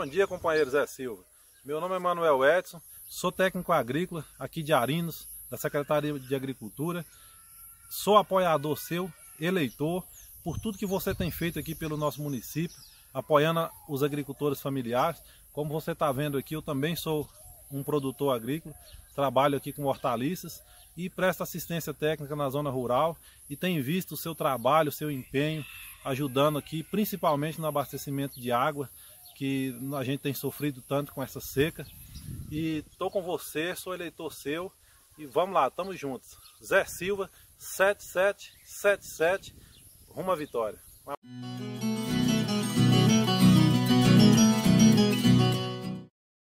Bom dia, companheiro Zé Silva. Meu nome é Manuel Edson, sou técnico agrícola aqui de Arinos, da Secretaria de Agricultura. Sou apoiador seu, eleitor, por tudo que você tem feito aqui pelo nosso município, apoiando os agricultores familiares. Como você está vendo aqui, eu também sou um produtor agrícola, trabalho aqui com hortaliças e presto assistência técnica na zona rural e tenho visto o seu trabalho, o seu empenho, ajudando aqui, principalmente no abastecimento de água que a gente tem sofrido tanto com essa seca. E estou com você, sou eleitor seu e vamos lá, estamos juntos. Zé Silva, 7777, rumo à vitória.